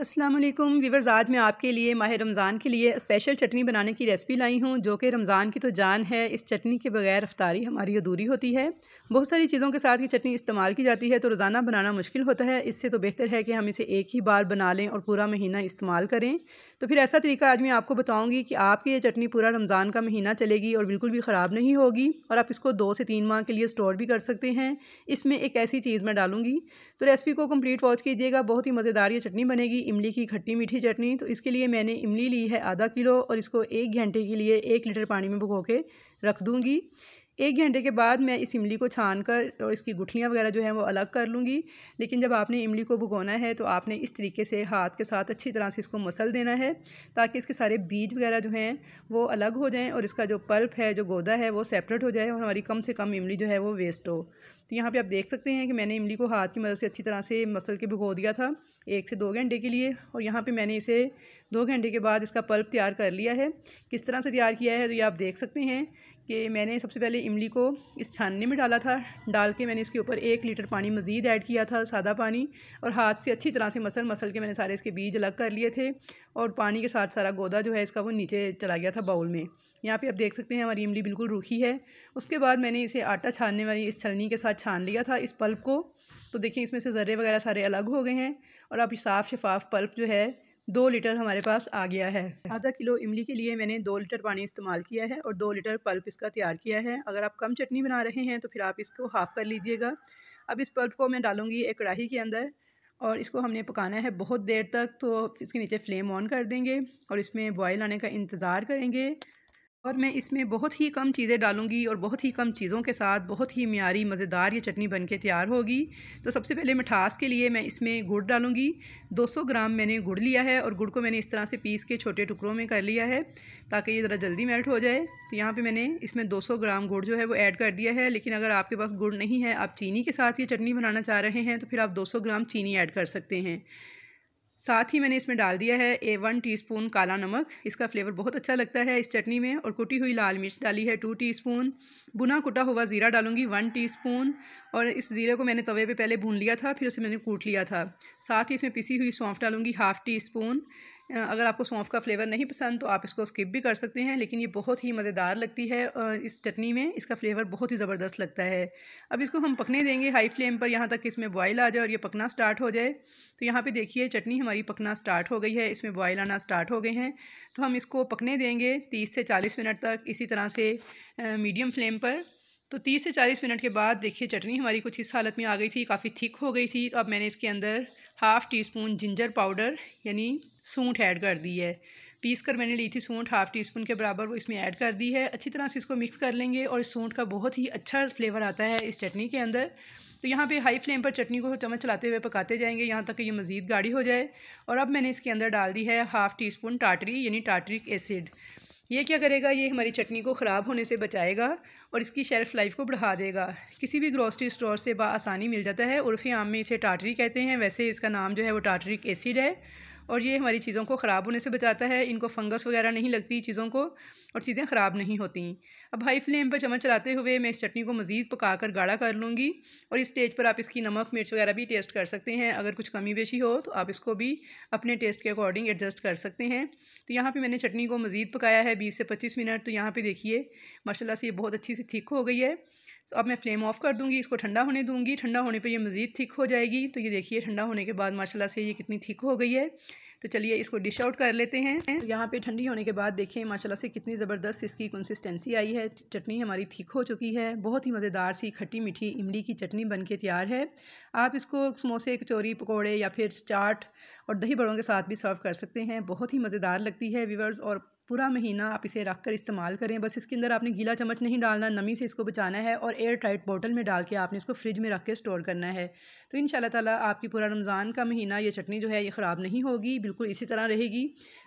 अस्सलाम वालेकुम आज मैं आपके लिए माह रमज़ान के लिए स्पेशल चटनी बनाने की रेसिपी लाई हूँ जो कि रमज़ान की तो जान है इस चटनी के बगैर रफ्तारी हमारी अधूरी होती है बहुत सारी चीज़ों के साथ ये चटनी इस्तेमाल की जाती है तो रोज़ाना बनाना मुश्किल होता है इससे तो बेहतर है कि हम इसे एक ही बार बना लें और पूरा महीना इस्तेमाल करें तो फिर ऐसा तरीका आज मैं आपको बताऊँगी कि आपकी ये चटनी पूरा रमज़ान का महीना चलेगी और बिल्कुल भी ख़राब नहीं होगी और आप इसको दो से तीन माह के लिए स्टोर भी कर सकते हैं इसमें एक ऐसी चीज़ मैं डालूँगी तो रेसिपी को कम्प्लीट वॉच कीजिएगा बहुत ही मज़ेदार ये चटनी बनेगी इमली की खट्टी मीठी चटनी तो इसके लिए मैंने इमली ली है आधा किलो और इसको एक घंटे के लिए एक लीटर पानी में भुगो के रख दूँगी एक घंटे के बाद मैं इस इमली को छान कर और इसकी गुठलियाँ वगैरह जो है वो अलग कर लूँगी लेकिन जब आपने इमली को भुगोना है तो आपने इस तरीके से हाथ के साथ अच्छी तरह से इसको मसल देना है ताकि इसके सारे बीज वगैरह जो हैं वो अलग हो जाएं और इसका जो पल्प है जो गोदा है वो सेपरेट हो जाए और हमारी कम से कम इमली जो है वो वेस्ट हो तो यहाँ पे आप देख सकते हैं कि मैंने इमली को हाथ की मदद से अच्छी तरह से मसल के भिगो दिया था एक से दो घंटे के लिए और यहाँ पे मैंने इसे दो घंटे के बाद इसका पल्प तैयार कर लिया है किस तरह से तैयार किया है तो ये आप देख सकते हैं कि मैंने सबसे पहले इमली को इस छानने में डाला था डाल के मैंने इसके ऊपर एक लीटर पानी मज़ीद ऐड किया था सादा पानी और हाथ से अच्छी तरह से मसल मसल के मैंने सारे इसके बीज अलग कर लिए थे और पानी के साथ सारा गोदा जो है इसका वो नीचे चला गया था बाउल में यहाँ पे आप देख सकते हैं हमारी इमली बिल्कुल रूखी है उसके बाद मैंने इसे आटा छानने वाली इस छलनी के साथ छान लिया था इस पल्प को तो देखिए इसमें से ज़र्रे वगैरह सारे अलग हो गए हैं और अब साफ़ शफाफ पल्प जो है दो लीटर हमारे पास आ गया है आधा किलो इमली के लिए मैंने दो लीटर पानी इस्तेमाल किया है और दो लीटर पल्प इसका तैयार किया है अगर आप कम चटनी बना रहे हैं तो फिर आप इसको हाफ़ कर लीजिएगा अब इस पल्प को मैं डालूँगी एक कढ़ाही के अंदर और इसको हमने पकाना है बहुत देर तक तो इसके नीचे फ्लेम ऑन कर देंगे और इसमें बॉयल आने का इंतज़ार करेंगे और मैं इसमें बहुत ही कम चीज़ें डालूंगी और बहुत ही कम चीज़ों के साथ बहुत ही मीरी मज़ेदार ये चटनी बनके तैयार होगी तो सबसे पहले मिठास के लिए मैं इसमें गुड़ डालूंगी 200 ग्राम मैंने गुड़ लिया है और गुड़ को मैंने इस तरह से पीस के छोटे टुकड़ों में कर लिया है ताकि ये ज़रा जल्दी मेल्ट हो जाए तो यहाँ पर मैंने इसमें दो ग्राम गुड़ जो है वो ऐड कर दिया है लेकिन अगर आपके पास गुड़ नहीं है आप चीनी के साथ ये चटनी बनाना चाह रहे हैं तो फिर आप दो ग्राम चीनी ऐड कर सकते हैं साथ ही मैंने इसमें डाल दिया है ए वन टी काला नमक इसका फ्लेवर बहुत अच्छा लगता है इस चटनी में और कुटी हुई लाल मिर्च डाली है टू टी बुना कुटा हुआ ज़ीरा डालूंगी वन टी और इस ज़ीरे को मैंने तवे पे पहले भून लिया था फिर उसे मैंने कूट लिया था साथ ही इसमें पिसी हुई सौंफ डालूंगी हाफ़ टी स्पून अगर आपको सौंफ का फ्लेवर नहीं पसंद तो आप इसको स्किप भी कर सकते हैं लेकिन ये बहुत ही मज़ेदार लगती है इस चटनी में इसका फ्लेवर बहुत ही ज़बरदस्त लगता है अब इसको हम पकने देंगे हाई फ्लेम पर यहाँ तक इसमें बॉयल आ जाए और ये पकना स्टार्ट हो जाए तो यहाँ पर देखिए चटनी हमारी पकना स्टार्ट हो गई है इसमें बॉयल आना स्टार्ट हो गए हैं तो हम इसको पकने देंगे तीस से चालीस मिनट तक इसी तरह से मीडियम फ्लेम पर तो 30 से 40 मिनट के बाद देखिए चटनी हमारी कुछ इस हालत में आ गई थी काफ़ी थिक हो गई थी तो अब मैंने इसके अंदर half teaspoon ginger powder यानी सूंठ ऐड कर दी है पीस कर मैंने ली थी सूंठ हाफ़ टी स्पून के बराबर वो इसमें ऐड कर दी है अच्छी तरह से इसको मिक्स कर लेंगे और इस सूंठ का बहुत ही अच्छा फ्लेवर आता है इस चटनी के अंदर तो यहाँ पे हाई फ्लेम पर चटनी को चम्मच चलाते हुए पकाते जाएंगे यहाँ तक कि ये मज़ीद गाढ़ी हो जाए और अब मैंने इसके अंदर डाल दी है हाफ़ टी स्पून टाटरी यानी टाटरिक एसिड ये क्या करेगा ये हमारी चटनी को ख़राब होने से बचाएगा और इसकी शेल्फ़ लाइफ को बढ़ा देगा किसी भी ग्रॉसरी स्टोर से बा आसानी मिल जाता है उर्फ़ी आम में इसे टाटरी कहते हैं वैसे इसका नाम जो है वो टाटरिक एसिड है और ये हमारी चीज़ों को ख़राब होने से बचाता है इनको फंगस वगैरह नहीं लगती चीज़ों को और चीज़ें ख़राब नहीं होती अब हाई फ्लेम पर चम्मच चलाते हुए मैं इस चटनी को मज़ीद पका कर गाढ़ा कर लूँगी और इस स्टेज पर आप इसकी नमक मिर्च वगैरह भी टेस्ट कर सकते हैं अगर कुछ कमी बेशी हो तो आप इसको भी अपने टेस्ट के अकॉर्डिंग एडजस्ट कर सकते हैं तो यहाँ पर मैंने चटनी को मज़ीद पकाया है बीस से पच्चीस मिनट तो यहाँ पर देखिए माशाला से ये बहुत अच्छी से ठीक हो गई है तो अब मैं फ्लेम ऑफ़ कर दूँगी इसको ठंडा होने दूंगी ठंडा होने पर ये मज़ीद थिक हो जाएगी तो ये देखिए ठंडा होने के बाद माशाल्लाह से ये कितनी थिक हो गई है तो चलिए इसको डिश आउट कर लेते हैं तो यहाँ पे ठंडी होने के बाद देखें माशाल्लाह से कितनी ज़बरदस्त इसकी कंसिस्टेंसी आई है चटनी हमारी ठीक हो चुकी है बहुत ही मज़ेदार सी खट्टी मीठी इमली की चटनी बन के तैयार है आप इसको समोसे कचौरी पकौड़े या फिर चाट और दही बड़ों के साथ भी सर्व कर सकते हैं बहुत ही मज़ेदार लगती है व्यूवर्स और पूरा महीना आप इसे रख कर इस्तेमाल करें बस इसके अंदर आपने गीला चम्मच नहीं डालना नमी से इसको बचाना है और एयर टाइट बोतल में डाल के आपने इसको फ्रिज में रख के स्टोर करना है तो इन ताला आपकी पूरा रमज़ान का महीना ये चटनी जो है ये ख़राब नहीं होगी बिल्कुल इसी तरह रहेगी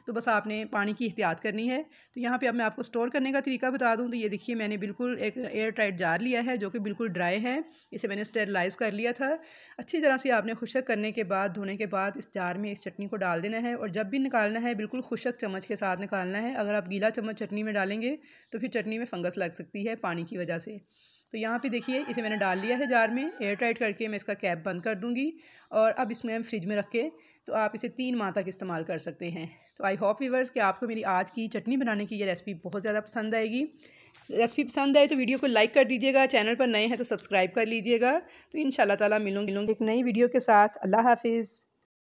तो बस आपने पानी की एहतियात करनी है तो यहाँ पर अब मैं आपको स्टोर करने का तरीका बता दूँ तो ये देखिए मैंने बिल्कुल एक एयर टाइट जार लिया है जो कि बिल्कुल ड्राई है इसे मैंने स्टेरलाइज़ कर लिया था अच्छी तरह से आपने खुशक करने के बाद धोने के बाद इस जार में इस चटनी को डाल देना है और जब भी निकालना है बिल्कुल खुशक चम्मच के साथ निकालना है है अगर आप गीला चम्मच चटनी में डालेंगे तो फिर चटनी में फंगस लग सकती है पानी की वजह से तो यहाँ पे देखिए इसे मैंने डाल लिया है जार में एयर टाइट करके मैं इसका कैप बंद कर दूँगी और अब इसमें हम फ्रिज में रख के तो आप इसे तीन माह तक इस्तेमाल कर सकते हैं तो आई होप वीवर्स कि आपको मेरी आज की चटनी बनाने की ये रेसिपी बहुत ज़्यादा पसंद आएगी रेसिपी पसंद आए तो वीडियो को लाइक कर दीजिएगा चैनल पर नए हैं तो सब्सक्राइब कर लीजिएगा तो इन ताला मिलूंगी एक नई वीडियो के साथ अल्लाह हाफिज़